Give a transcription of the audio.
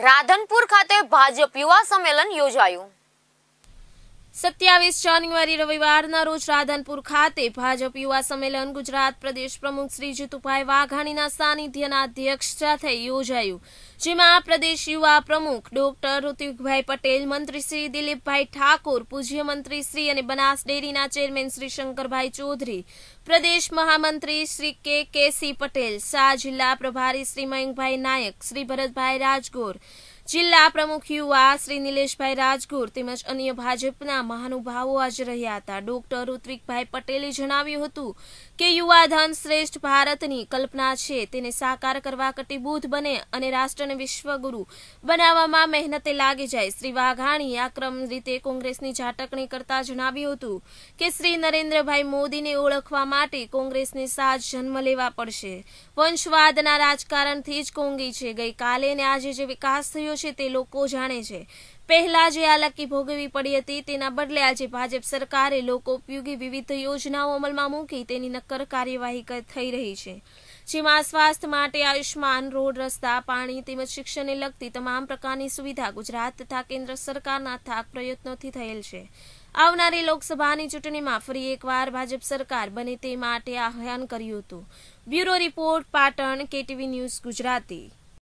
રાધનપુર ખાતે ભાજપ યુવા સંમેલન યોજાયું સત્યાવીસ જાન્યુઆરી રવિવારના રોજ રાધનપુર ખાતે ભાજપ યુવા સંમેલન ગુજરાત પ્રદેશ પ્રમુખ શ્રી જીતુભાઈ વાઘાણીના સાનિધ્યના અધ્યક્ષ સાથે યોજાયું જેમાં પ્રદેશ યુવા પ્રમુખ ડોક્ટર ઋતિકભાઈ પટેલ મંત્રી શ્રી દિલીપભાઈ ઠાકોર પૂજ્ય મંત્રી શ્રી અને બનાસ ડેરીના ચેરમેન શ્રી શંકરભાઈ ચૌધરી પ્રદેશ મહામંત્રી શ્રી કે કેસી પટેલ સા જિલ્લા પ્રભારી શ્રી મયંકભાઈ નાયક શ્રી ભરતભાઈ રાજગોર જિલ્લા પ્રમુખ યુવા શ્રી નિલેશભાઈ રાજગુર તેમજ અન્ય ભાજપના મહાનુભાવો હાજર રહ્યા હતા ડોક્ટર ઋત્વિકભાઈ પટેલે જણાવ્યું હતું કે યુવાધન શ્રેષ્ઠ ભારતની કલ્પના છે તેને સાકાર કરવા કટિબૂધ બને અને રાષ્ટ્રને વિશ્વગુરુ બનાવવામાં મહેનતે લાગી જાય શ્રી વાઘાણી આક્રમ રીતે કોંગ્રેસની ઝાટકણી કરતા જણાવ્યું હતું કે શ્રી નરેન્દ્રભાઈ મોદીને ઓળખવા માટે કોંગ્રેસને સાજ જન્મ લેવા પડશે વંશવાદના રાજકારણથી જ કોંગી છે ગઈકાલે અને આજે જે વિકાસ થયો કર્યો છે તે લોકો જાણે છે પહેલા જે હાલાકી ભોગવવી પડી હતી તેના બદલે આજે ભાજપ સરકારે લોકોપયોગી વિવિધ યોજનાઓ અમલમાં મૂકી તેની નક્કર કાર્યવાહી થઈ રહી છે જેમાં સ્વાસ્થ્ય માટે આયુષ્માન રોડ રસ્તા પાણી તેમજ શિક્ષણને લગતી તમામ પ્રકારની સુવિધા ગુજરાત તથા કેન્દ્ર સરકારના થાક પ્રયત્નોથી થયેલ છે આવનારી લોકસભાની ચૂંટણીમાં ફરી એકવાર ભાજપ સરકાર બને તે માટે આહ્વાન કર્યું હતું bureau report Patan KTV news Gujarati